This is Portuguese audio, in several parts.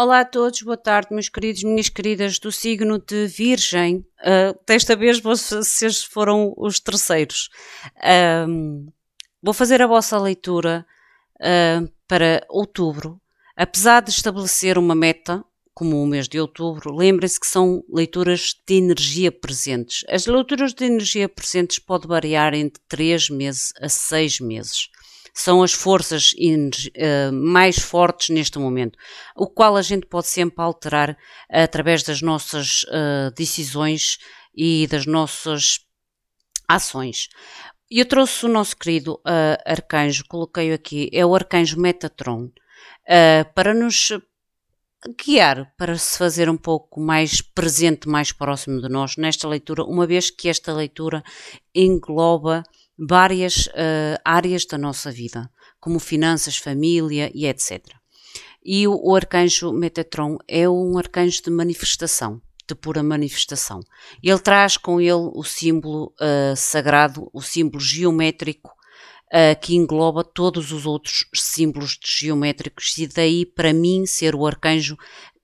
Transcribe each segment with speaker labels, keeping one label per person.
Speaker 1: Olá a todos, boa tarde, meus queridos, minhas queridas do signo de Virgem. Uh, desta vez vocês foram os terceiros. Um, vou fazer a vossa leitura uh, para outubro. Apesar de estabelecer uma meta, como o mês de outubro, lembrem-se que são leituras de energia presentes. As leituras de energia presentes podem variar entre 3 meses a 6 meses são as forças eh, mais fortes neste momento, o qual a gente pode sempre alterar através das nossas eh, decisões e das nossas ações. Eu trouxe o nosso querido uh, arcanjo, coloquei-o aqui, é o arcanjo Metatron, uh, para nos guiar, para se fazer um pouco mais presente, mais próximo de nós nesta leitura, uma vez que esta leitura engloba várias uh, áreas da nossa vida, como finanças, família e etc. E o, o arcanjo Metatron é um arcanjo de manifestação, de pura manifestação. Ele traz com ele o símbolo uh, sagrado, o símbolo geométrico uh, que engloba todos os outros símbolos geométricos, e daí para mim ser o arcanjo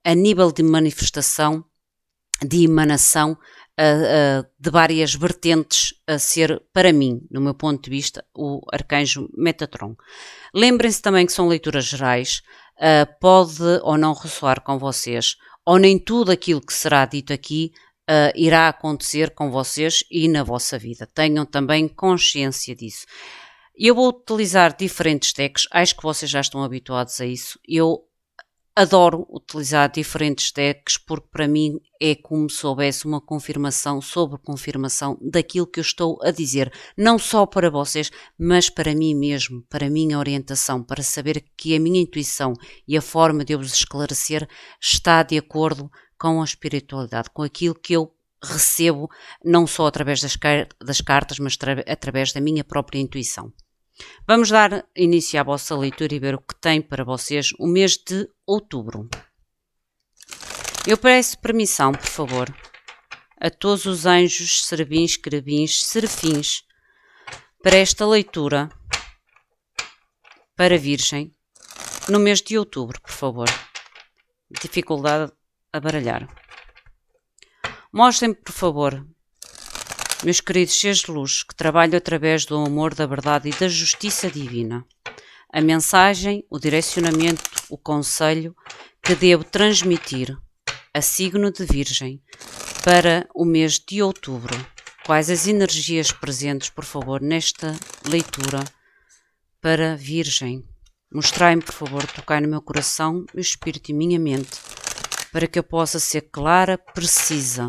Speaker 1: a nível de manifestação, de emanação, de várias vertentes a ser, para mim, no meu ponto de vista, o arcanjo Metatron. Lembrem-se também que são leituras gerais, pode ou não ressoar com vocês, ou nem tudo aquilo que será dito aqui Uh, irá acontecer com vocês e na vossa vida. Tenham também consciência disso. Eu vou utilizar diferentes decks, acho que vocês já estão habituados a isso. Eu Adoro utilizar diferentes decks porque para mim é como se houvesse uma confirmação sobre confirmação daquilo que eu estou a dizer, não só para vocês, mas para mim mesmo, para a minha orientação, para saber que a minha intuição e a forma de eu vos esclarecer está de acordo com a espiritualidade, com aquilo que eu recebo, não só através das, das cartas, mas através da minha própria intuição. Vamos dar início à vossa leitura e ver o que tem para vocês o mês de outubro. Eu peço permissão, por favor, a todos os anjos, serbins, querubins, serfins, para esta leitura para Virgem no mês de outubro, por favor. Dificuldade a baralhar. Mostrem-me, por favor, meus queridos seres de luz, que trabalham através do amor, da verdade e da justiça divina, a mensagem, o direcionamento, o conselho que devo transmitir a signo de Virgem para o mês de outubro. Quais as energias presentes, por favor, nesta leitura para Virgem? Mostrai-me, por favor, tocar no meu coração, meu espírito e minha mente, para que eu possa ser clara, precisa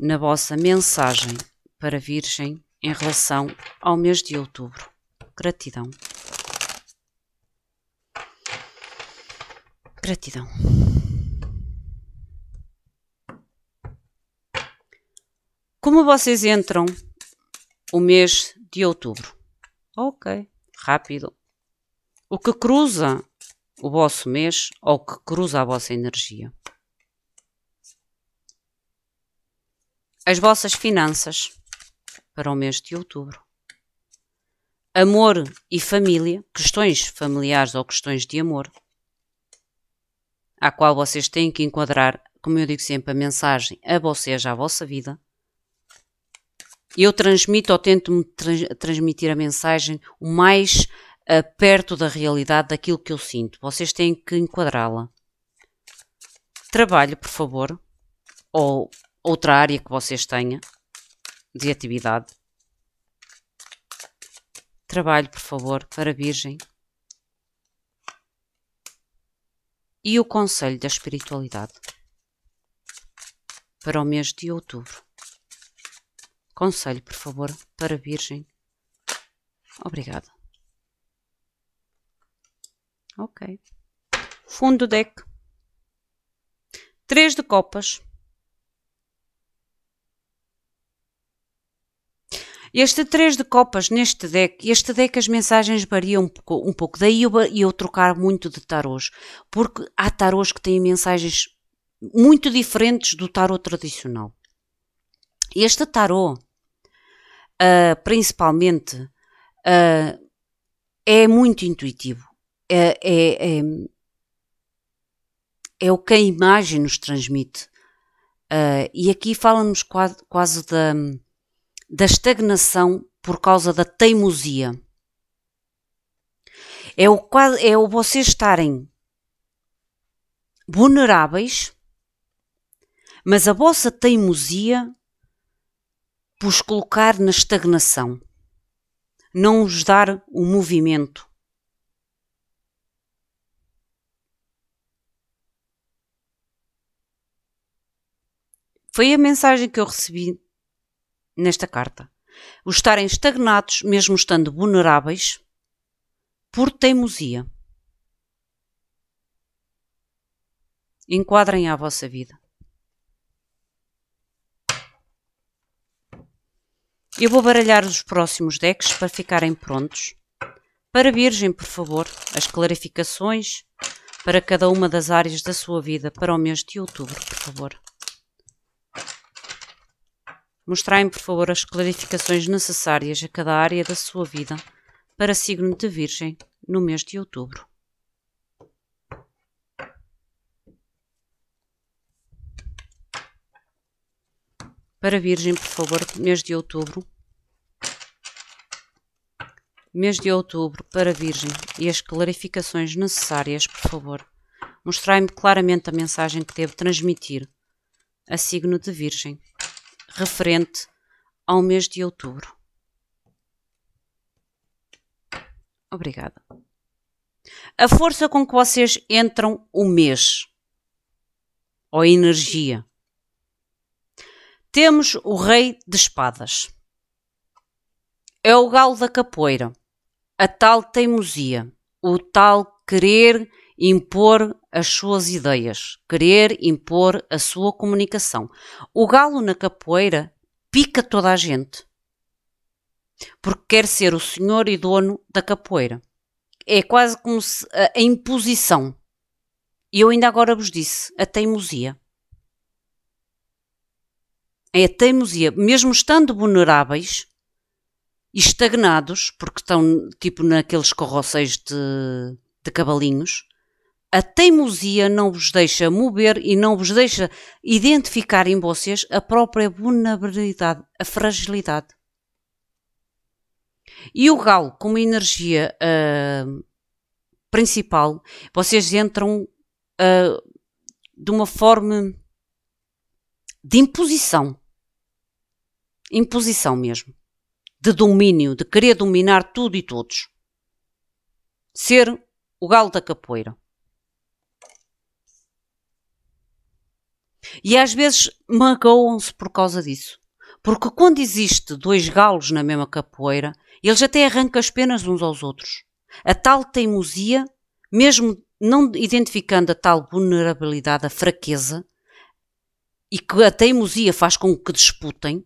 Speaker 1: na vossa mensagem para Virgem em relação ao mês de outubro. Gratidão. Gratidão. Como vocês entram o mês de outubro? Ok, rápido. O que cruza o vosso mês ou o que cruza a vossa energia? As vossas finanças para o mês de outubro. Amor e família, questões familiares ou questões de amor, a qual vocês têm que enquadrar, como eu digo sempre, a mensagem a vocês, à vossa vida. Eu transmito ou tento-me transmitir a mensagem o mais uh, perto da realidade daquilo que eu sinto. Vocês têm que enquadrá-la. Trabalho, por favor, ou outra área que vocês tenham de atividade. Trabalho, por favor, para a Virgem. E o Conselho da Espiritualidade para o mês de outubro. Conselho, por favor, para a Virgem. Obrigada. Ok. Fundo deck. Três de copas. Este 3 de copas neste deck, este deck as mensagens variam um pouco, um pouco. daí eu, eu trocar muito de tarôs, porque há tarôs que têm mensagens muito diferentes do tarô tradicional. Este tarô, uh, principalmente, uh, é muito intuitivo. É, é, é, é, o que a imagem nos transmite. Uh, e aqui falamos quase, quase da, da estagnação por causa da teimosia. É o, é o vocês estarem vulneráveis, mas a vossa teimosia vos colocar na estagnação, não os dar o movimento. Foi a mensagem que eu recebi nesta carta. O estarem estagnados, mesmo estando vulneráveis, por teimosia. Enquadrem a vossa vida. Eu vou baralhar os próximos decks para ficarem prontos. Para Virgem, por favor, as clarificações para cada uma das áreas da sua vida para o mês de outubro, por favor. Mostrai-me, por favor, as clarificações necessárias a cada área da sua vida para signo de Virgem no mês de outubro. Para Virgem, por favor, mês de outubro. Mês de outubro para Virgem e as clarificações necessárias, por favor. Mostrai-me claramente a mensagem que devo transmitir a signo de Virgem referente ao mês de outubro. Obrigada. A força com que vocês entram o mês, ou energia. Temos o Rei de Espadas. É o galo da capoeira, a tal teimosia, o tal querer impor as suas ideias, querer impor a sua comunicação. O galo na capoeira pica toda a gente, porque quer ser o senhor e dono da capoeira. É quase como se a, a imposição. E eu ainda agora vos disse, a teimosia. É a teimosia, mesmo estando vulneráveis, e estagnados, porque estão tipo naqueles carroceiros de, de cavalinhos, a teimosia não vos deixa mover e não vos deixa identificar em vocês a própria vulnerabilidade, a fragilidade. E o galo, como energia uh, principal, vocês entram uh, de uma forma de imposição. Imposição mesmo. De domínio, de querer dominar tudo e todos. Ser o galo da capoeira. E às vezes magoam-se por causa disso. Porque quando existe dois galos na mesma capoeira, eles até arrancam as penas uns aos outros. A tal teimosia, mesmo não identificando a tal vulnerabilidade, a fraqueza, e que a teimosia faz com que disputem,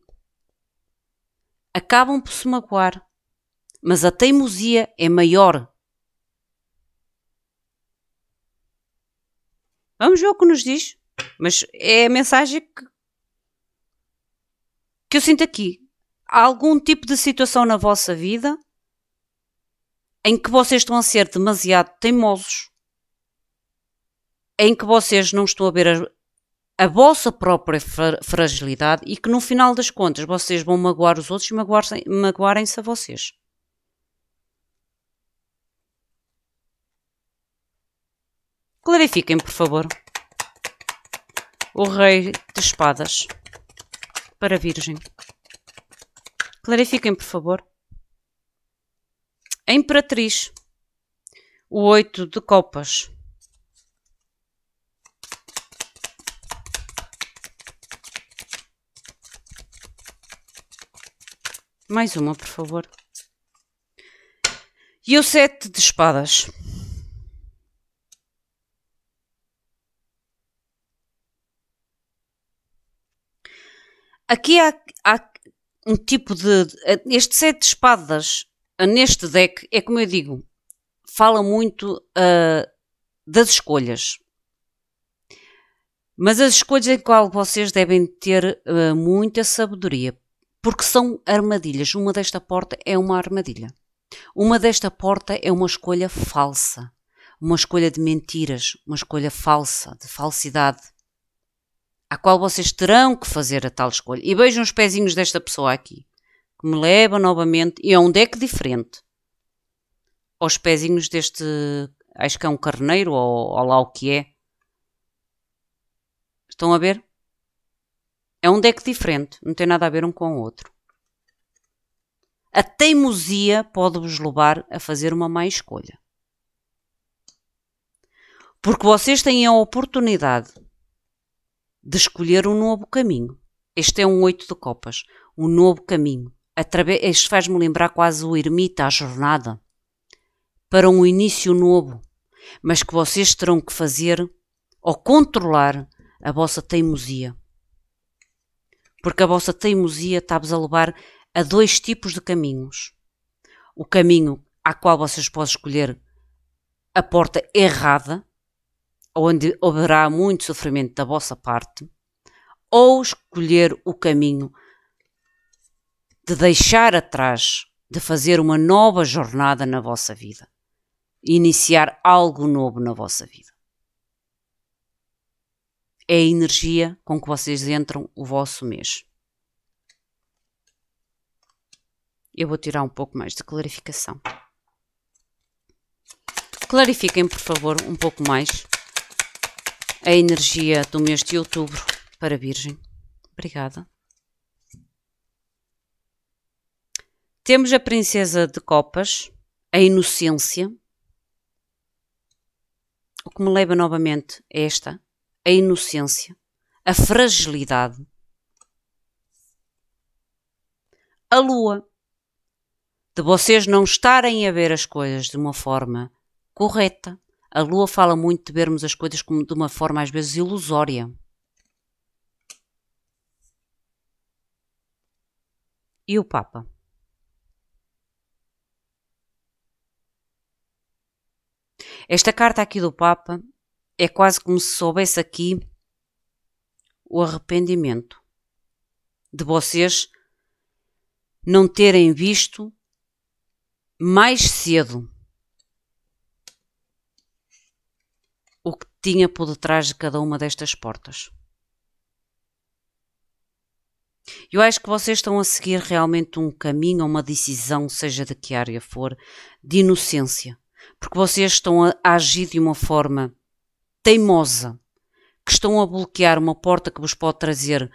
Speaker 1: acabam por se magoar. Mas a teimosia é maior. Vamos ver o que nos diz. Mas é a mensagem que, que eu sinto aqui. Há algum tipo de situação na vossa vida em que vocês estão a ser demasiado teimosos, em que vocês não estão a ver a, a vossa própria fragilidade e que no final das contas vocês vão magoar os outros e magoarem-se magoarem a vocês. Clarifiquem, por favor o Rei de Espadas para Virgem. Clarifiquem, por favor. A Imperatriz, o Oito de Copas. Mais uma, por favor. E o Sete de Espadas. Aqui há, há um tipo de. Este sete de espadas neste deck é como eu digo, fala muito uh, das escolhas. Mas as escolhas em qual vocês devem ter uh, muita sabedoria, porque são armadilhas. Uma desta porta é uma armadilha. Uma desta porta é uma escolha falsa, uma escolha de mentiras, uma escolha falsa, de falsidade à qual vocês terão que fazer a tal escolha. E vejam os pezinhos desta pessoa aqui, que me leva novamente e a um deck diferente. Aos pezinhos deste, acho que é um carneiro ou, ou lá o que é. Estão a ver? É um deck é diferente, não tem nada a ver um com o outro. A teimosia pode-vos levar a fazer uma má escolha. Porque vocês têm a oportunidade de escolher um novo caminho. Este é um oito de copas, um novo caminho. este faz-me lembrar quase o ermita à jornada. Para um início novo, mas que vocês terão que fazer ou controlar a vossa teimosia. Porque a vossa teimosia está-vos a levar a dois tipos de caminhos. O caminho a qual vocês podem escolher a porta errada, onde haverá muito sofrimento da vossa parte, ou escolher o caminho de deixar atrás, de fazer uma nova jornada na vossa vida, iniciar algo novo na vossa vida. É a energia com que vocês entram o vosso mês. Eu vou tirar um pouco mais de clarificação. Clarifiquem, por favor, um pouco mais a energia do mês de outubro para Virgem. Obrigada. Temos a Princesa de Copas, a Inocência. O que me leva novamente é esta, a inocência, a fragilidade. A Lua, de vocês não estarem a ver as coisas de uma forma correta a lua fala muito de vermos as coisas como de uma forma às vezes ilusória. E o Papa? Esta carta aqui do Papa é quase como se soubesse aqui o arrependimento de vocês não terem visto mais cedo tinha por detrás de cada uma destas portas. Eu acho que vocês estão a seguir realmente um caminho, uma decisão, seja de que área for, de inocência. Porque vocês estão a agir de uma forma teimosa, que estão a bloquear uma porta que vos pode trazer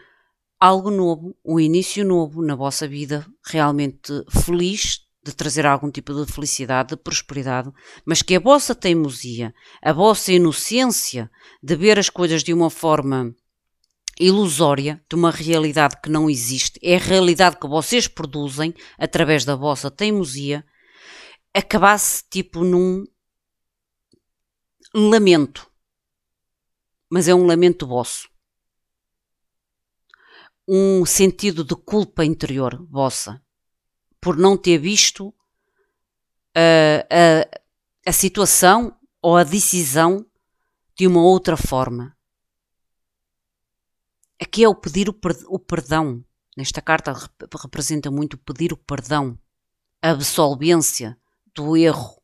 Speaker 1: algo novo, um início novo na vossa vida, realmente feliz, de trazer algum tipo de felicidade, de prosperidade, mas que a vossa teimosia, a vossa inocência de ver as coisas de uma forma ilusória, de uma realidade que não existe, é a realidade que vocês produzem através da vossa teimosia, acabasse tipo num lamento. Mas é um lamento vosso. Um sentido de culpa interior vossa por não ter visto ah, a, a situação ou a decisão de uma outra forma. Aqui é o pedir o, per o perdão. Nesta carta rep representa muito pedir o perdão, a absolvência do erro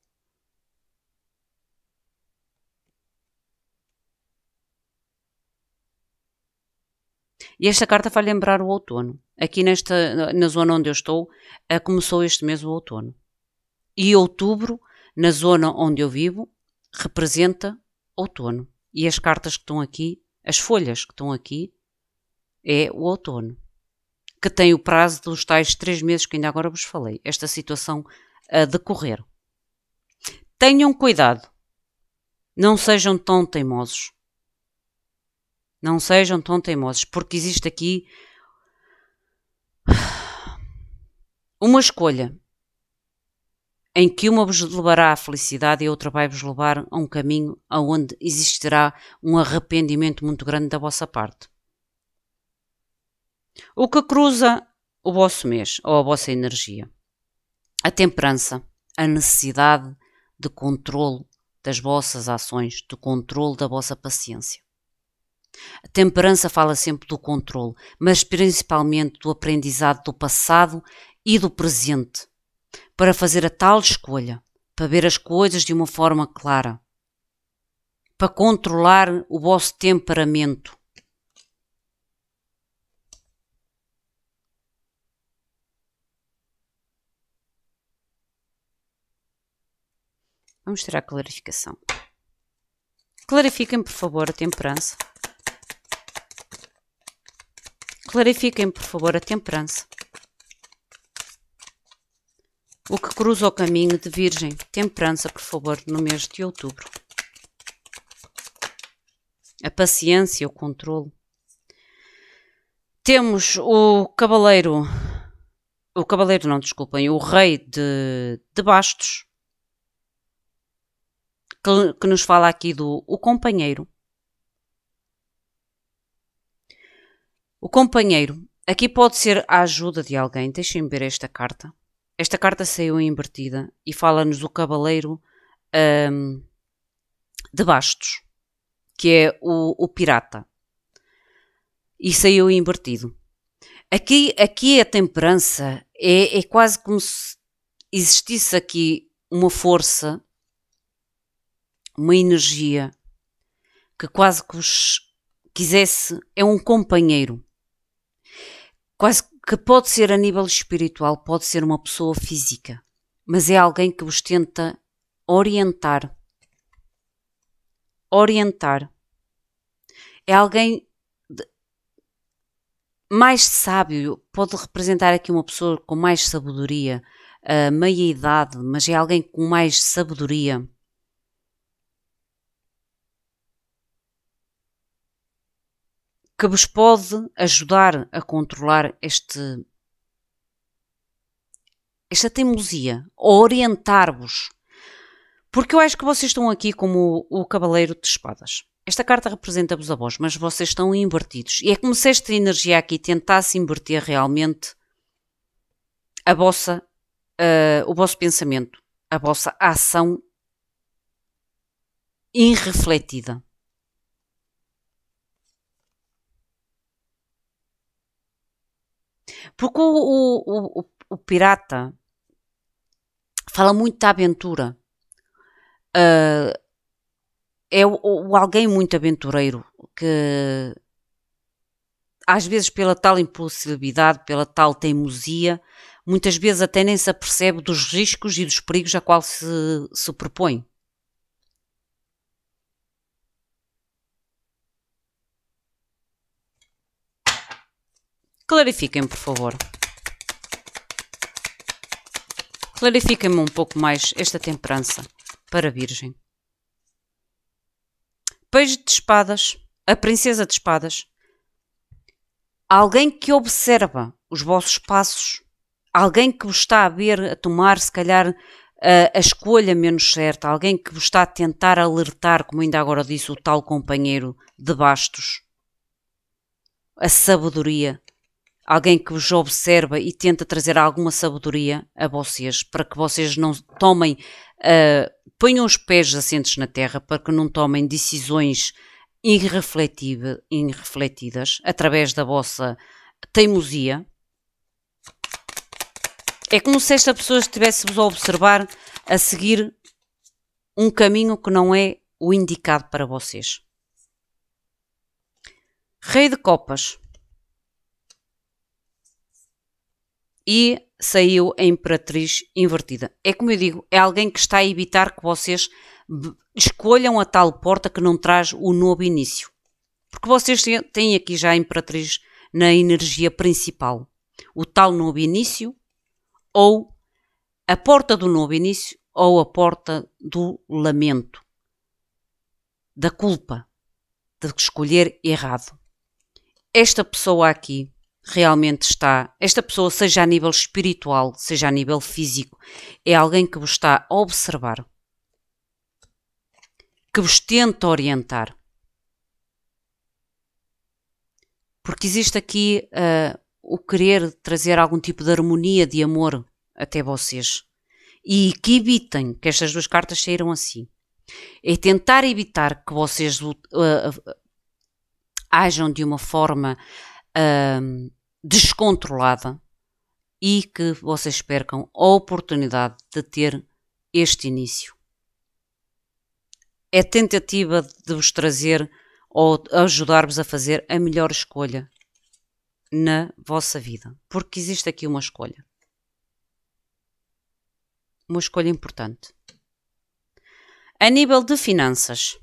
Speaker 1: E esta carta vai lembrar o outono. Aqui nesta, na zona onde eu estou, eh, começou este mês o outono. E outubro, na zona onde eu vivo, representa outono. E as cartas que estão aqui, as folhas que estão aqui, é o outono. Que tem o prazo dos tais três meses que ainda agora vos falei. Esta situação a decorrer. Tenham cuidado. Não sejam tão teimosos. Não sejam tão teimosos, porque existe aqui uma escolha em que uma vos levará à felicidade e a outra vai vos levar a um caminho onde existirá um arrependimento muito grande da vossa parte. O que cruza o vosso mês ou a vossa energia? A temperança, a necessidade de controle das vossas ações, do controle da vossa paciência. A temperança fala sempre do controle, mas principalmente do aprendizado do passado e do presente, para fazer a tal escolha, para ver as coisas de uma forma clara, para controlar o vosso temperamento. Vamos tirar a clarificação. Clarifiquem, por favor, a temperança. Clarifiquem, por favor, a temperança. O que cruza o caminho de Virgem, temperança, por favor, no mês de outubro. A paciência, o controle. Temos o cavaleiro, o cavaleiro não, desculpem, o rei de, de bastos, que, que nos fala aqui do o companheiro O companheiro. Aqui pode ser a ajuda de alguém. Deixem-me ver esta carta. Esta carta saiu invertida e fala-nos do cavaleiro um, de bastos, que é o, o pirata. E saiu invertido. Aqui, aqui a temperança é, é quase como se existisse aqui uma força, uma energia que quase que os quisesse. É um companheiro quase que pode ser a nível espiritual, pode ser uma pessoa física, mas é alguém que vos tenta orientar. Orientar. É alguém de... mais sábio, pode representar aqui uma pessoa com mais sabedoria, uh, ah, meia idade, mas é alguém com mais sabedoria. que vos pode ajudar a controlar este esta teimosia, a orientar-vos. Porque eu acho que vocês estão aqui como o, o cavaleiro de espadas. Esta carta representa-vos a vós, mas vocês estão invertidos. E é como se esta energia aqui tentasse inverter realmente a vossa, uh, o vosso pensamento, a vossa ação irrefletida. Porque o, o, o, o pirata fala muito da aventura. Uh, é o, o, alguém muito aventureiro que às vezes pela tal impulsividade, pela tal teimosia, muitas vezes até nem se apercebe dos riscos e dos perigos a qual se, se propõe. Clarifiquem, por favor. Clarifiquem-me um pouco mais esta temperança para a Virgem. Peixe de espadas, a princesa de espadas. Alguém que observa os vossos passos, alguém que vos está a ver, a tomar, se calhar, a, a escolha menos certa, alguém que vos está a tentar alertar, como ainda agora disse o tal companheiro de bastos. A sabedoria, alguém que vos observa e tenta trazer alguma sabedoria a vocês, para que vocês não tomem, uh, ponham os pés assentes na terra, para que não tomem decisões irrefletidas através da vossa teimosia. É como se esta pessoa estivesse-vos a observar a seguir um caminho que não é o indicado para vocês. Rei de Copas. e saiu a Imperatriz invertida. É como eu digo, é alguém que está a evitar que vocês escolham a tal porta que não traz o novo início. Porque vocês têm aqui já a Imperatriz na energia principal. O tal novo início, ou a porta do novo início, ou a porta do lamento, da culpa, de escolher errado. Esta pessoa aqui realmente está, esta pessoa, seja a nível espiritual, seja a nível físico, é alguém que vos está a observar, que vos tenta orientar. Porque existe aqui uh, o querer trazer algum tipo de harmonia, de amor até vocês. E que evitem que estas duas cartas saíram assim. É tentar evitar que vocês uh, uh, ajam de uma forma uh, descontrolada e que vocês percam a oportunidade de ter este início. É tentativa de vos trazer ou ajudar-vos a fazer a melhor escolha na vossa vida, porque existe aqui uma escolha. Uma escolha importante. A nível de finanças,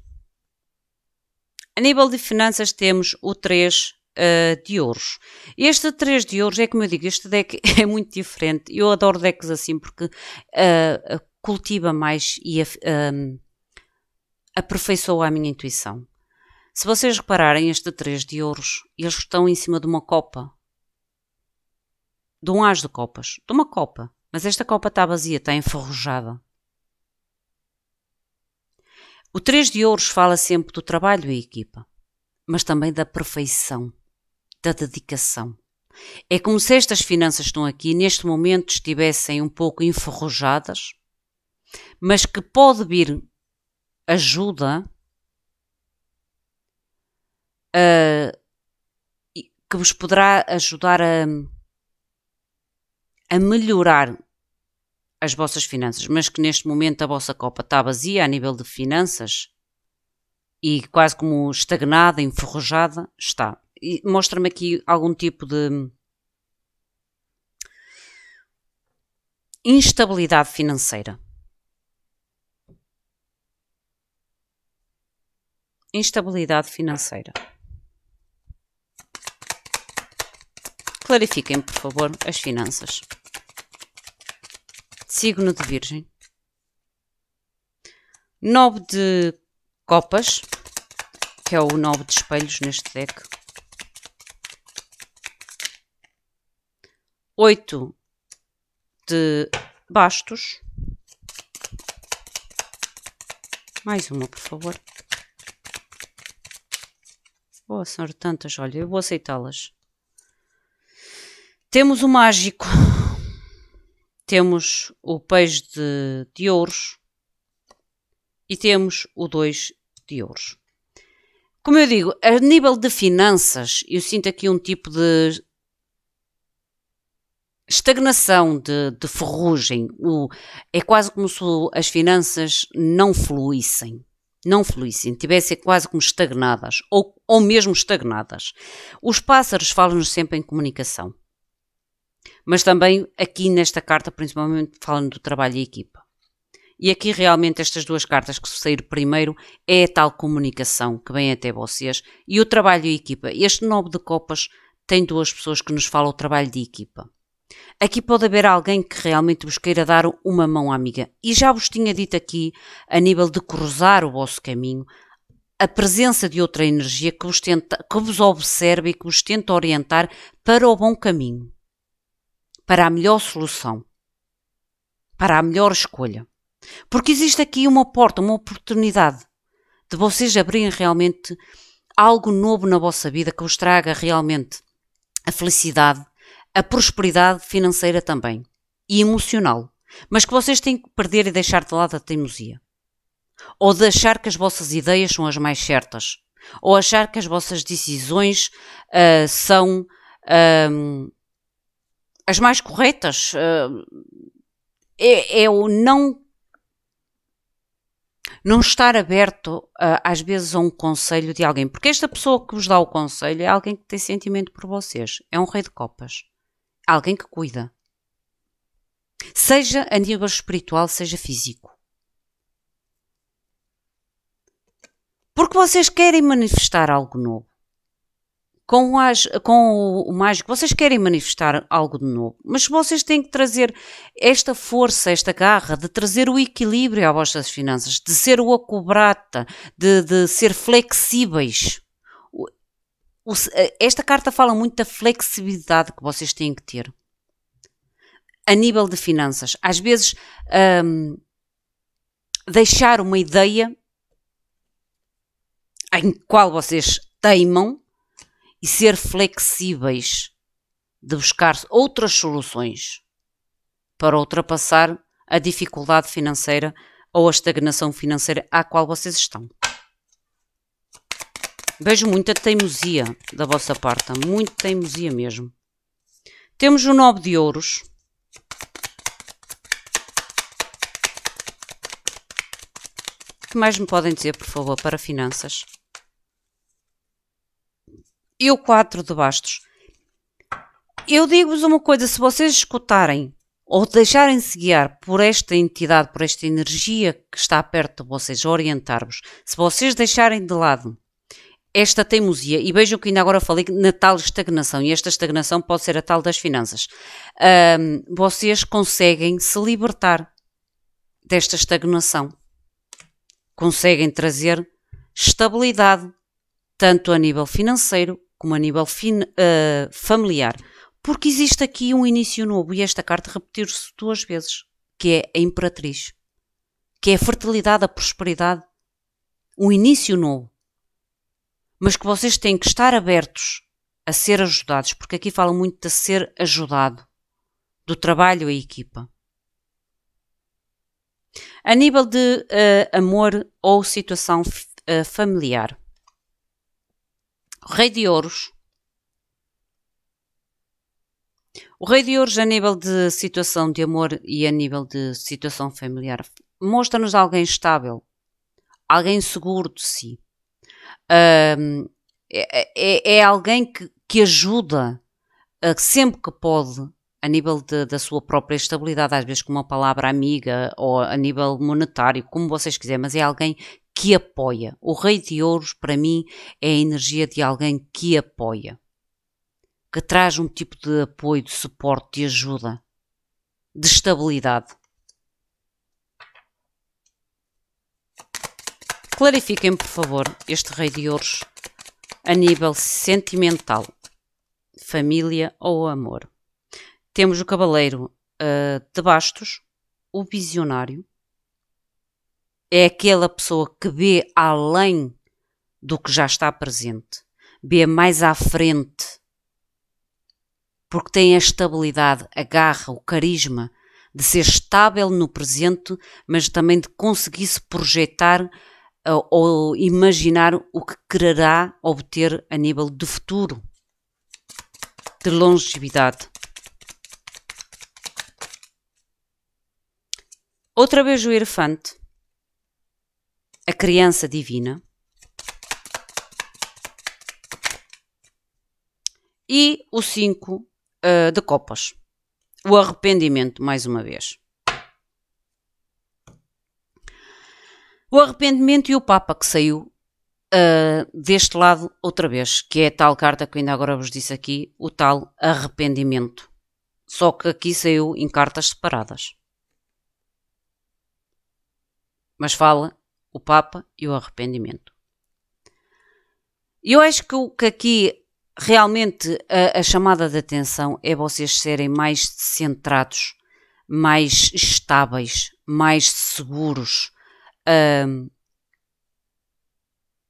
Speaker 1: a nível de finanças temos o 3 uh, de ouros. Este 3 de ouros, é como eu digo, este deck é muito diferente. Eu adoro decks assim porque uh, cultiva mais e ehm, aperfeiçoa a minha intuição. Se vocês repararem, este 3 de ouros, eles estão em cima de uma copa. De um as de copas. De uma copa. Mas esta copa está vazia, está enferrujada. O 3 de ouros fala sempre do trabalho e equipa, mas também da perfeição da dedicação. É como se estas finanças estão aqui neste momento estivessem um pouco enferrujadas, mas que pode vir ajuda a, eh, que vos poderá ajudar a, a melhorar as vossas finanças, mas que neste momento a vossa copa está vazia a nível de finanças e quase como estagnada, enferrujada, está mostra-me aqui algum tipo de instabilidade financeira. Instabilidade financeira. Clarifiquem, por favor, as finanças. Signo de Virgem. Nove de Copas, que é o nove de espelhos neste deck. 8 de bastos. Mais uma, por favor. Oh, senhor, tantas, olha, eu vou aceitá-las. Temos o mágico. Temos o peixe de, de ouros. E temos o 2 de ouros. Como eu digo, a nível de finanças, eu sinto aqui um tipo de estagnação de, de ferrugem. O, é quase como se as finanças não fluíssem. Não fluíssem, tivessem quase como estagnadas, ou, ou mesmo estagnadas. Os pássaros falam-nos sempre em comunicação. Mas também aqui nesta carta, principalmente, falam do trabalho e equipa. E aqui realmente estas duas cartas que saíram primeiro é a tal comunicação que vem até vocês e o trabalho e equipa. Este nove de copas tem duas pessoas que nos falam o trabalho de equipa. Aqui pode haver alguém que realmente vos queira dar uma mão amiga. E já vos tinha dito aqui, a nível de cruzar o vosso caminho, a presença de outra energia que vos, tenta, que vos observa e que vos tenta orientar para o bom caminho, para a melhor solução, para a melhor escolha. Porque existe aqui uma porta, uma oportunidade de vocês abrirem realmente algo novo na vossa vida que vos traga realmente a felicidade, a prosperidade financeira também e emocional, mas que vocês têm que perder e deixar de lado a teimosia. Ou de achar que as vossas ideias são as mais certas, ou achar que as vossas decisões uh, são uh, as mais corretas. Uh, é, é, o não não estar aberto eh, às vezes a um conselho de alguém, porque esta pessoa que vos dá o conselho é alguém que tem sentimento por vocês, é um rei de copas alguém que cuida. Seja a nível espiritual, seja físico. Porque vocês querem manifestar algo novo. Com, as, com o mágico, vocês querem manifestar algo de novo, mas vocês têm que trazer esta força, esta garra de trazer o equilíbrio às vossas finanças, de ser o acobrata, de, de ser flexíveis o, eh, esta carta fala muito da flexibilidade que vocês têm que ter a nível de finanças. Às vezes, um, deixar uma ideia em qual vocês teimam e ser flexíveis de buscar outras soluções para ultrapassar a dificuldade financeira ou a estagnação financeira à qual vocês estão. Vejo muita teimosia da vossa parte, muito teimosia mesmo. Temos o um 9 de ouros. O que mais me podem dizer, por favor, para finanças? E o 4 de bastos. Eu digo-vos uma coisa, se vocês escutarem ou deixarem-se guiar por esta entidade, por esta energia que está perto de vocês, orientar-vos, se vocês deixarem de lado esta teimosia, e vejam que ainda agora falei na tal estagnação, e esta estagnação pode ser a tal das finanças, um, vocês conseguem se libertar desta estagnação. Conseguem trazer estabilidade, tanto a nível financeiro como a nível fin uh, familiar. Porque existe aqui um início novo, e esta carta repetiu-se duas vezes, que é a Imperatriz, que é a fertilidade, a prosperidade, um início novo mas que vocês têm que estar abertos a ser ajudados, porque aqui fala muito de ser ajudado, do trabalho e equipa. A nível de uh, amor ou situação uh, familiar, o Rei de Ouros. O Rei de Ouros, a nível de situação de amor e a nível de situação familiar, mostra-nos alguém estável, alguém seguro de si uh, é, é, alguém que, que ajuda uh, sempre que pode, a nível de, da sua própria estabilidade, às vezes com uma palavra amiga ou a nível monetário, como vocês quiserem, mas é alguém que apoia. O Rei de Ouros, para mim, é a energia de alguém que apoia, que traz um tipo de apoio, de suporte, de ajuda, de estabilidade. Clarifiquem, por favor, este rei de ouros a nível sentimental, família ou amor. Temos o cavaleiro uh, ah, de bastos, o visionário, é aquela pessoa que vê além do que já está presente, vê mais à frente, porque tem a estabilidade, a garra, o carisma de ser estável no presente, mas também de conseguir se projetar ou imaginar o que quererá obter a nível de futuro, de longevidade. Outra vez o elefante, a criança divina. E o 5 uh, eh, de copas, o arrependimento, mais uma vez. O arrependimento e o Papa que saiu uh, deste lado outra vez, que é a tal carta que ainda agora vos disse aqui, o tal arrependimento. Só que aqui saiu em cartas separadas. Mas fala o Papa e o arrependimento. Eu acho que, que aqui realmente a, a chamada de atenção é vocês serem mais centrados, mais estáveis, mais seguros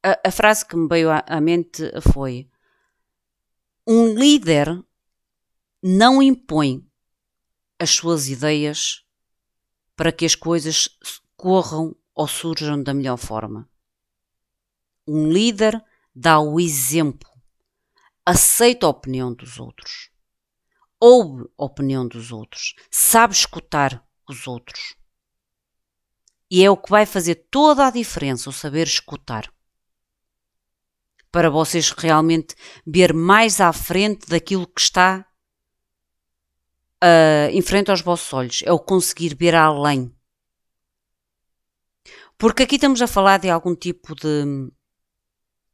Speaker 1: a, a, frase que me veio à, à mente foi: um líder não impõe as suas ideias para que as coisas corram ou surjam da melhor forma. Um líder dá o exemplo, aceita a opinião dos outros, ouve a opinião dos outros, sabe escutar os outros. E é o que vai fazer toda a diferença o saber escutar. Para vocês realmente ver mais à frente daquilo que está uh, em frente aos vossos olhos, é o conseguir ver além. Porque aqui estamos a falar de algum tipo de,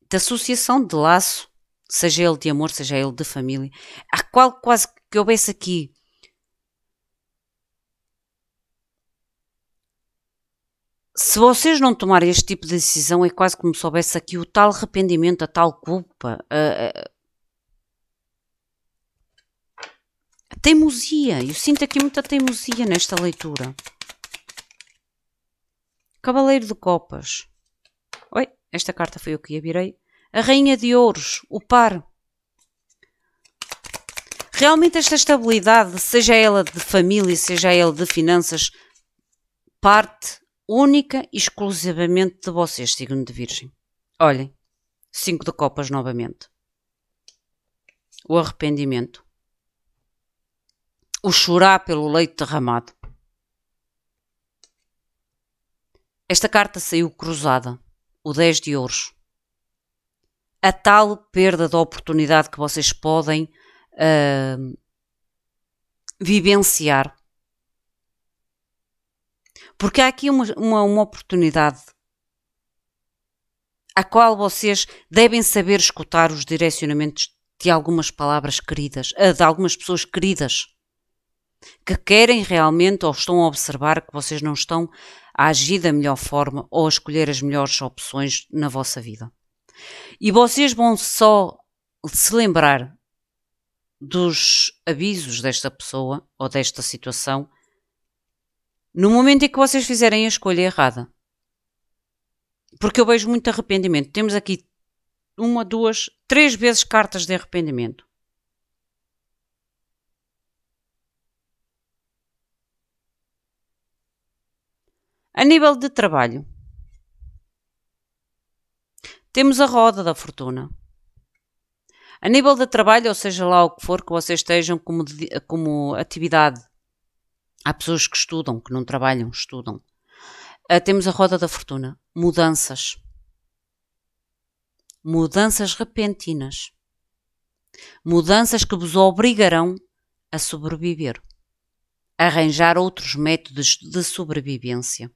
Speaker 1: de associação de laço, seja ele de amor, seja ele de família, a qual quase que houvesse aqui Se vocês não tomarem este tipo de decisão, é quase como se houvesse aqui o tal arrependimento, a tal culpa. A, teimosia. Eu sinto aqui muita teimosia nesta leitura. Cavaleiro de Copas. Oi, esta carta foi eu que a virei. A Rainha de Ouros, o par. Realmente esta estabilidade, seja ela de família, seja ela de finanças, parte única e exclusivamente de vocês, signo de Virgem. Olhem, cinco de copas novamente. O arrependimento. O chorar pelo leite derramado. Esta carta saiu cruzada, o 10 de ouros. A tal perda de oportunidade que vocês podem uh, vivenciar porque há aqui uma, uma, uma oportunidade a qual vocês devem saber escutar os direcionamentos de algumas palavras queridas, eh, de algumas pessoas queridas, que querem realmente ou estão a observar que vocês não estão a agir da melhor forma ou a escolher as melhores opções na vossa vida. E vocês vão só se lembrar dos avisos desta pessoa ou desta situação no momento em que vocês fizerem a escolha errada. Porque eu vejo muito arrependimento. Temos aqui uma, duas, três vezes cartas de arrependimento. A nível de trabalho, temos a roda da fortuna. A nível de trabalho, ou seja lá o que for que vocês estejam como, como atividade Há pessoas que estudam, que não trabalham, estudam. Uh, temos a roda da fortuna. Mudanças. Mudanças repentinas. Mudanças que vos obrigarão a sobreviver. Arranjar outros métodos de sobrevivência.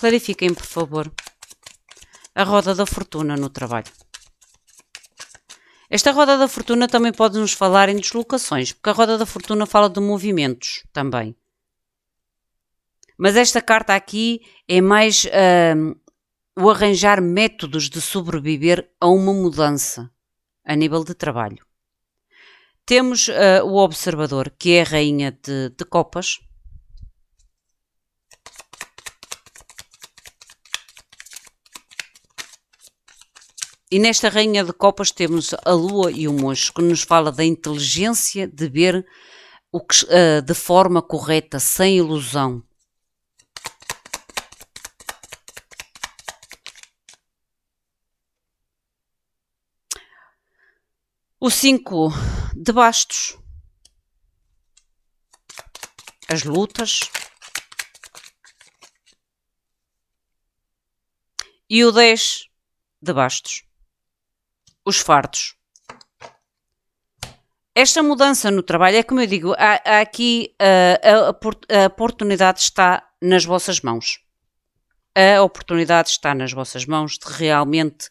Speaker 1: Clarifiquem, por favor, a roda da fortuna no trabalho. Esta roda da fortuna também pode nos falar em deslocações, porque a roda da fortuna fala de movimentos também. Mas esta carta aqui é mais uh, o arranjar métodos de sobreviver a uma mudança a nível de trabalho. Temos uh, o observador, que é a rainha de, de copas, E nesta Rainha de Copas temos a Lua e o Monge, que nos fala da inteligência de ver o que, uh, de forma correta, sem ilusão. O 5 de bastos. As lutas. E o 10 de bastos os fartos. Esta mudança no trabalho é como eu digo, há, há aqui ah, a, a, a oportunidade está nas vossas mãos. A oportunidade está nas vossas mãos de realmente.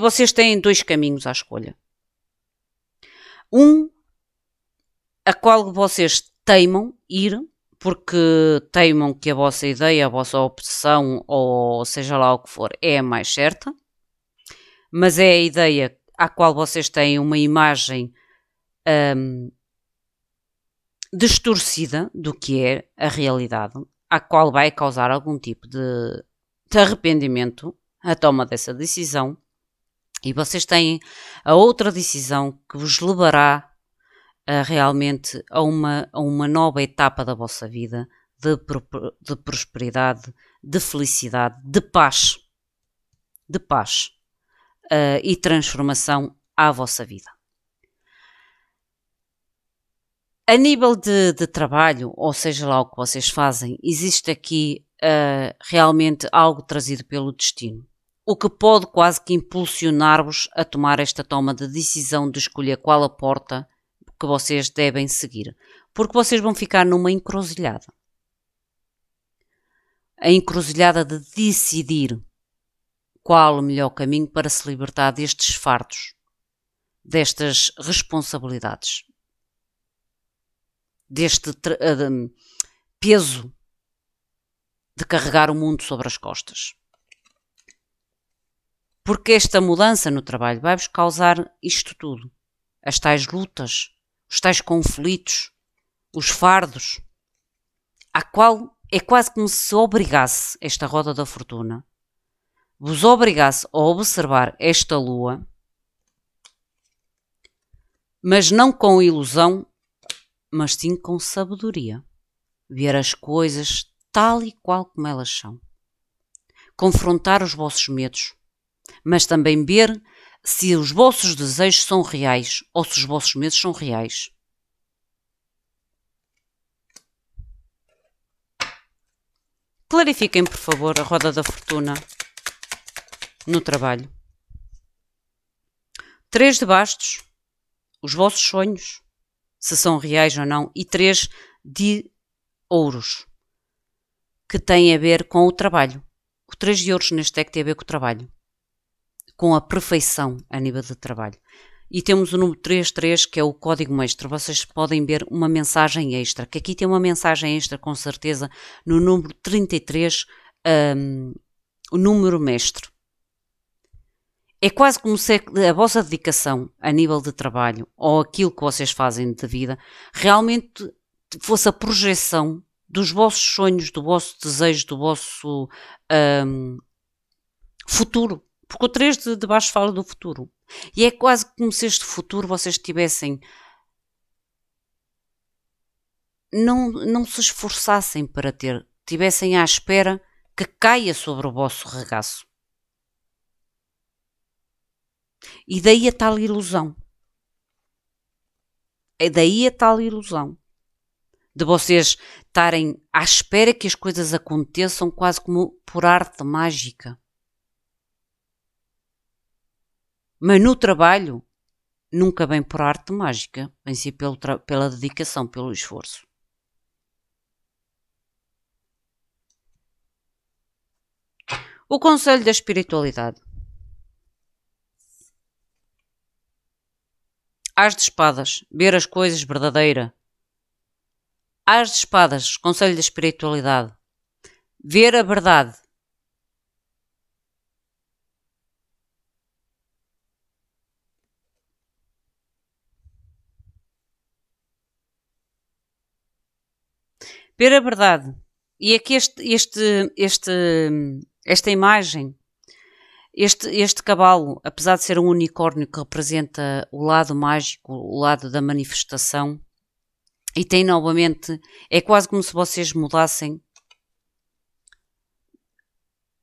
Speaker 1: vocês têm dois caminhos à escolha. Um, a qual vocês teimam ir, porque teimam que a vossa ideia, a vossa opção, ou seja lá o que for, é a mais certa mas é a ideia à qual vocês têm uma imagem um, distorcida do que é a realidade, à qual vai causar algum tipo de, de arrependimento a toma dessa decisão, e vocês têm a outra decisão que vos levará a, eh, realmente a uma, a uma nova etapa da vossa vida de, de prosperidade, de felicidade, de paz. De paz uh, e transformação à vossa vida. A nível de, de, trabalho, ou seja lá o que vocês fazem, existe aqui uh, realmente algo trazido pelo destino, o que pode quase que impulsionar-vos a tomar esta toma de decisão de escolher qual a porta que vocês devem seguir, porque vocês vão ficar numa encruzilhada. A encruzilhada de decidir qual o melhor caminho para se libertar destes fardos, destas responsabilidades, deste uh, peso de carregar o mundo sobre as costas. Porque esta mudança no trabalho vai-vos causar isto tudo: as tais lutas, os tais conflitos, os fardos, a qual é quase como se obrigasse esta roda da fortuna vos obrigasse a observar esta lua, mas não com ilusão, mas sim com sabedoria. Ver as coisas tal e qual como elas são. Confrontar os vossos medos, mas também ver se os vossos desejos são reais ou se os vossos medos são reais. Clarifiquem, por favor, a roda da fortuna no trabalho. Três de bastos, os vossos sonhos, se são reais ou não, e três de ouros, que têm a ver com o trabalho. O três de ouros neste deck tem a ver com o trabalho, com a perfeição a nível de trabalho. E temos o número 33, que é o código extra. Vocês podem ver uma mensagem extra, que aqui tem uma mensagem extra, com certeza, no número 33, um, o número mestre. É quase como se a vossa dedicação a nível de trabalho ou aquilo que vocês fazem de vida realmente fosse a projeção dos vossos sonhos, do vosso desejo, do vosso um, futuro. Porque o 3 de, de baixo fala do futuro. E é quase como se este futuro vocês tivessem. Não, não se esforçassem para ter, tivessem à espera que caia sobre o vosso regaço. E daí a tal ilusão. É daí a tal ilusão de vocês estarem à espera que as coisas aconteçam quase como por arte mágica. Mas no trabalho, nunca vem por arte mágica, vem sim pelo pela dedicação, pelo esforço. O conselho da espiritualidade. As de espadas, ver as coisas verdadeira. As de espadas, conselho da espiritualidade. Ver a verdade. Ver a verdade. E aqui é este, este, este esta imagem este, este cavalo, apesar de ser um unicórnio que representa o lado mágico, o lado da manifestação, e tem novamente, é quase como se vocês mudassem.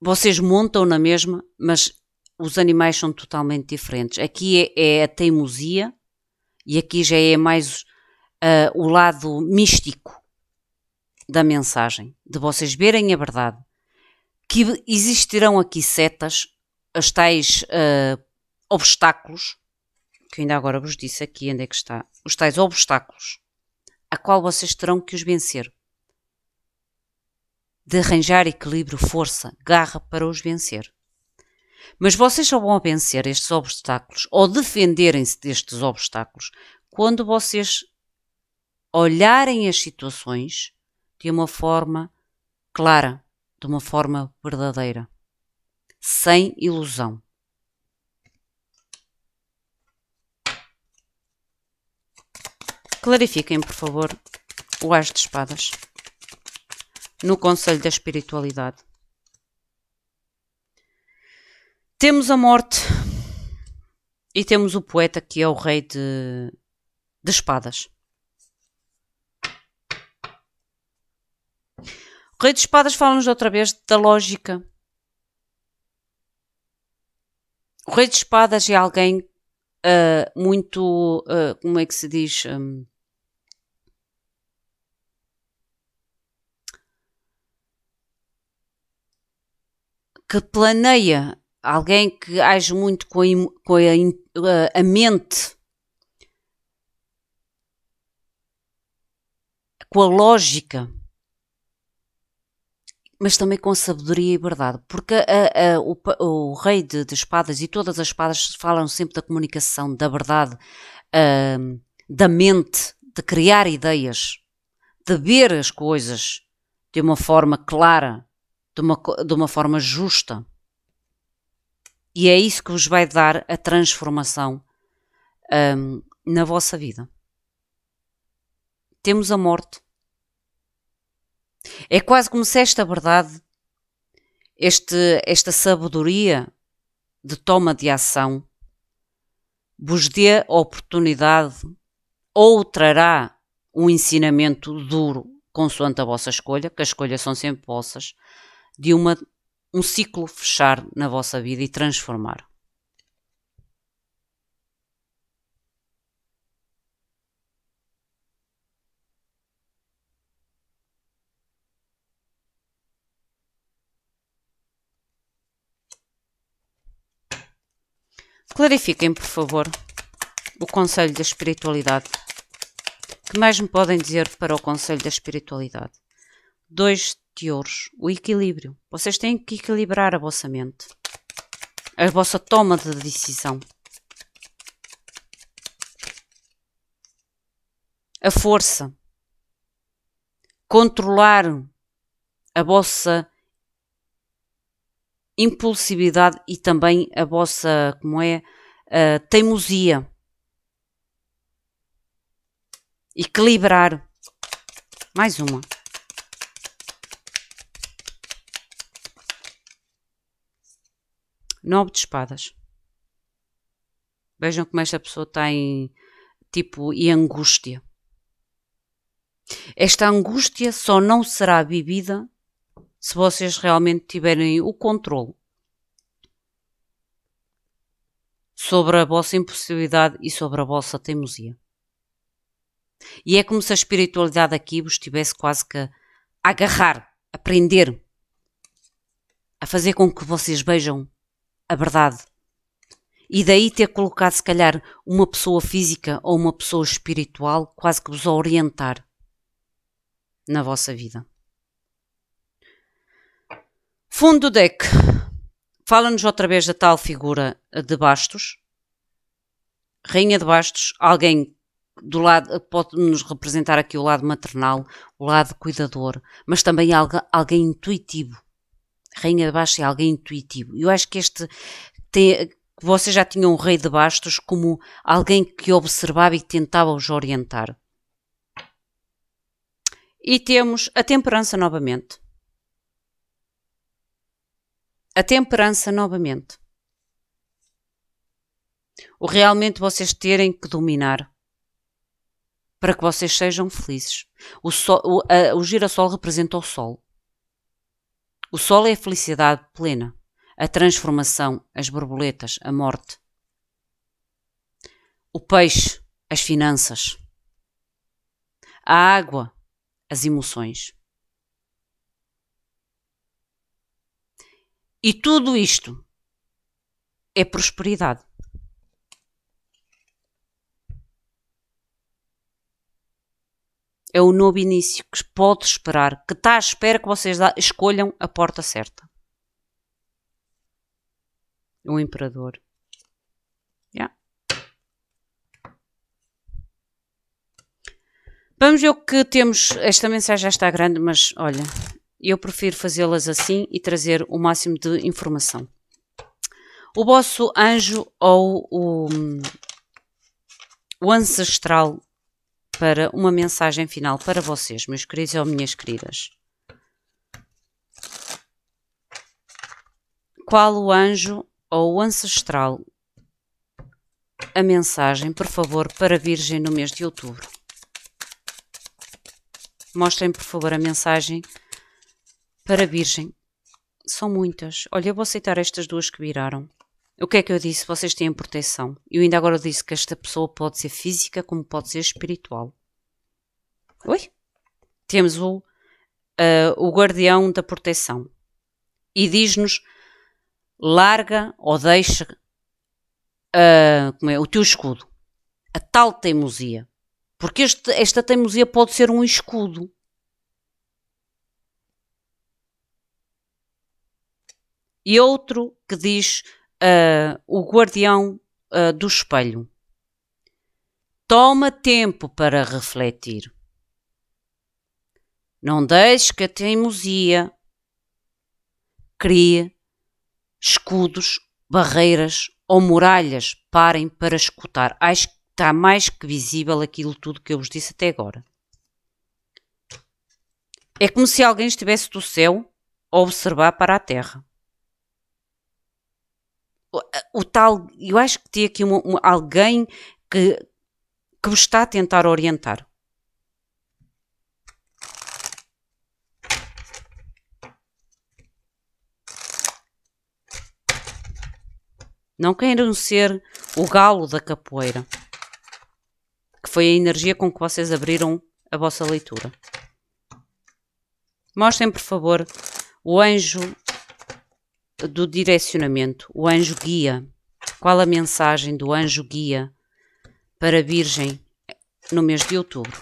Speaker 1: Vocês montam na mesma, mas os animais são totalmente diferentes. Aqui é, é a teimosia e aqui já é mais uh, o lado místico da mensagem, de vocês verem a verdade. Que existirão aqui setas, as tais uh, obstáculos, que ainda agora vos disse aqui onde é que está, os tais obstáculos, a qual vocês terão que os vencer. De arranjar equilíbrio, força, garra para os vencer. Mas vocês só vão vencer estes obstáculos ou defenderem-se destes obstáculos quando vocês olharem as situações de uma forma clara, de uma forma verdadeira sem ilusão. Clarifiquem, por favor, o As de Espadas no Conselho da Espiritualidade. Temos a morte e temos o poeta que é o rei de, de espadas. O rei de espadas fala-nos outra vez da lógica, O Rei de Espadas é alguém uh, muito. Uh, como é que se diz? Um, ah, que planeia, alguém que age muito com a, com a, a mente, com a lógica mas também com sabedoria e verdade, porque a, a, o, o, rei de, de, espadas e todas as espadas falam sempre da comunicação, da verdade, da mente, de criar ideias, de ver as coisas de uma forma clara, de uma, de uma forma justa. E é isso que vos vai dar a transformação um, na vossa vida. Temos a morte é quase como se esta verdade, este, esta sabedoria de toma de ação, vos dê a oportunidade ou trará um ensinamento duro, consoante a vossa escolha, que as escolhas são sempre vossas, de uma, um ciclo fechar na vossa vida e transformar. Clarifiquem, por favor, o Conselho da Espiritualidade. que mais me podem dizer para o Conselho da Espiritualidade? Dois teores, o equilíbrio. Vocês têm que equilibrar a vossa mente, a vossa toma de decisão. A força. Controlar a vossa impulsividade e também a vossa, como é, a teimosia. Equilibrar. Mais uma. Nove de espadas. Vejam como esta pessoa tem tipo e angústia. Esta angústia só não será vivida se vocês realmente tiverem o controle sobre a vossa impossibilidade e sobre a vossa teimosia. E é como se a espiritualidade aqui vos tivesse quase que a agarrar, a prender, a fazer com que vocês vejam a verdade. E daí ter colocado, se calhar, uma pessoa física ou uma pessoa espiritual quase que vos a orientar na vossa vida. Fundo do fala-nos outra vez da tal figura de Bastos, Rainha de Bastos, alguém do lado pode nos representar aqui o lado maternal, o lado cuidador, mas também alguém intuitivo. Rainha de Bastos é alguém intuitivo. Eu acho que este tem, vocês já tinham um rei de bastos como alguém que observava e tentava os orientar. E temos a temperança novamente. A temperança novamente. O realmente vocês terem que dominar para que vocês sejam felizes. O, sol, o, a, o girassol representa o sol. O sol é a felicidade plena, a transformação, as borboletas, a morte. O peixe, as finanças. A água, as emoções. E tudo isto é prosperidade. É o novo início que pode esperar, que está à espera que vocês escolham a porta certa. O imperador. Yeah. Vamos ver o que temos. Esta mensagem já está grande, mas olha, eu prefiro fazê-las assim e trazer o máximo de informação. O vosso anjo ou o, hum, o ancestral para uma mensagem final para vocês, meus queridos ou minhas queridas. Qual o anjo ou o ancestral? A mensagem, por favor, para a Virgem no mês de outubro. Mostrem, por favor, a mensagem para Virgem. São muitas. Olha, eu vou aceitar estas duas que viraram. O que é que eu disse? Vocês têm proteção. Eu ainda agora disse que esta pessoa pode ser física como pode ser espiritual. Oi? Temos o, uh, o guardião da proteção. E diz-nos: larga ou deixa uh, é, o teu escudo. A tal teimosia. Porque este, esta teimosia pode ser um escudo. e outro que diz uh, o guardião uh, do espelho. Toma tempo para refletir. Não deixes que a teimosia crie escudos, barreiras ou muralhas. Parem para escutar. Acho que está mais que visível aquilo tudo que eu vos disse até agora. É como se alguém estivesse do céu a observar para a terra. Eh, o tal, eu acho que tem aqui um, um, alguém que, que vos está a tentar orientar. Não queiram ser o galo da capoeira, que foi a energia com que vocês abriram a vossa leitura. Mostrem, por favor, o anjo do direcionamento, o anjo guia. Qual a mensagem do anjo guia para a Virgem no mês de outubro?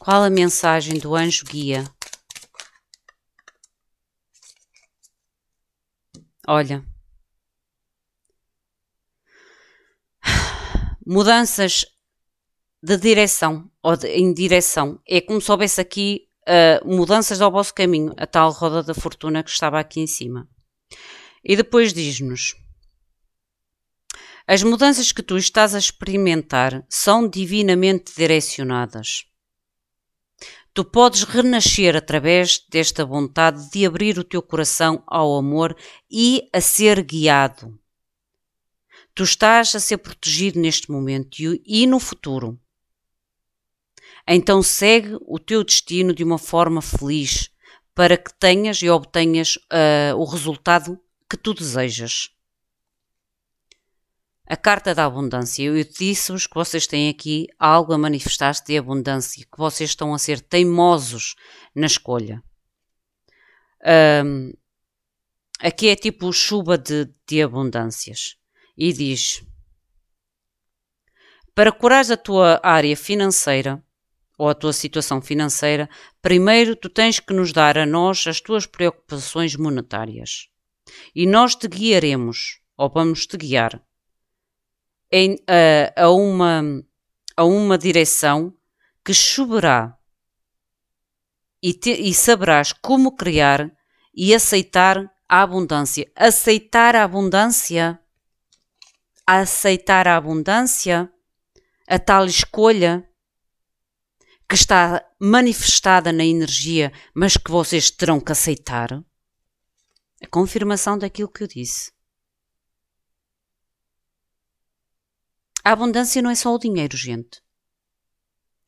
Speaker 1: Qual a mensagem do anjo guia? Olha. Mudanças de direção ou de, em direção. É como se houvesse aqui uh, mudanças ao vosso caminho, a tal roda da fortuna que estava aqui em cima. E depois diz-nos: As mudanças que tu estás a experimentar são divinamente direcionadas. Tu podes renascer através desta vontade de abrir o teu coração ao amor e a ser guiado. Tu estás a ser protegido neste momento e no futuro. Então segue o teu destino de uma forma feliz, para que tenhas e obtenhas uh, o resultado que tu desejas. A carta da abundância. Eu disse-vos que vocês têm aqui algo a manifestar-se de abundância, que vocês estão a ser teimosos na escolha. Um, ah, aqui é tipo chuva de, de abundâncias. E diz: Para curares a tua área financeira, ou a tua situação financeira, primeiro tu tens que nos dar a nós as tuas preocupações monetárias. E nós te guiaremos, ou vamos te guiar, em, a, a, uma, a uma direção que choverá e, te, e saberás como criar e aceitar a abundância. Aceitar a abundância. Aceitar a abundância, a tal escolha que está manifestada na energia, mas que vocês terão que aceitar? A confirmação daquilo que eu disse. A abundância não é só o dinheiro, gente.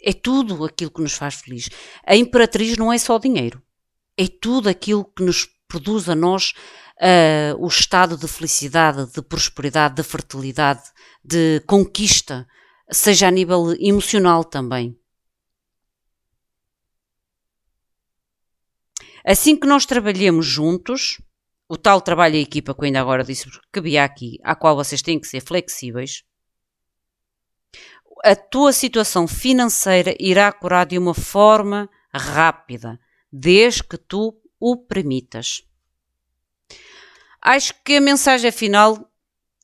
Speaker 1: É tudo aquilo que nos faz feliz. A Imperatriz não é só o dinheiro. É tudo aquilo que nos produz a nós uh, o estado de felicidade, de prosperidade, de fertilidade, de conquista, seja a nível emocional também. Assim que nós trabalhemos juntos, o tal trabalho em equipa que eu ainda agora disse que havia aqui, à qual vocês têm que ser flexíveis, a tua situação financeira irá curar de uma forma rápida, desde que tu o permitas. Acho que a mensagem final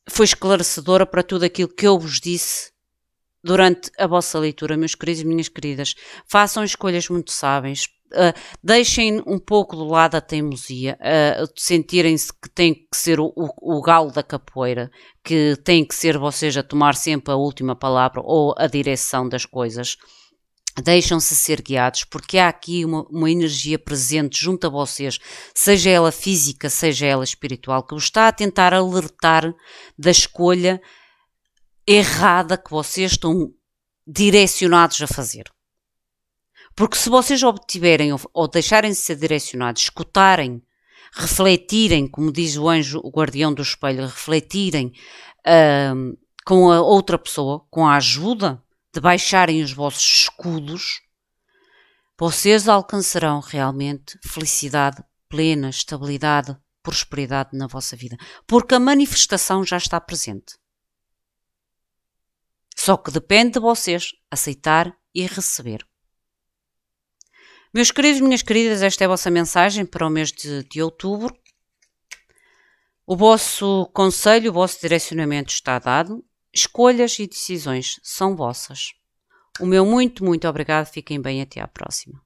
Speaker 1: foi esclarecedora para tudo aquilo que eu vos disse durante a vossa leitura, meus queridos e minhas queridas. Façam escolhas muito sábias, Uh, deixem um pouco do lado a teimosia, uh, sentirem-se que tem que ser o, o, o, galo da capoeira, que tem que ser vocês a tomar sempre a última palavra ou a direção das coisas. Deixam-se ser guiados, porque há aqui uma, uma energia presente junto a vocês, seja ela física, seja ela espiritual, que vos está a tentar alertar da escolha errada que vocês estão direcionados a fazer. Porque se vocês obtiverem ou deixarem-se ser direcionados, escutarem, refletirem, como diz o anjo, o guardião do espelho, refletirem uh, com a outra pessoa, com a ajuda de baixarem os vossos escudos, vocês alcançarão realmente felicidade plena, estabilidade, prosperidade na vossa vida. Porque a manifestação já está presente. Só que depende de vocês aceitar e receber. Meus queridos, minhas queridas, esta é a vossa mensagem para o mês de, de outubro. O vosso conselho, o vosso direcionamento está dado. Escolhas e decisões são vossas. O meu muito, muito obrigado. Fiquem bem. Até à próxima.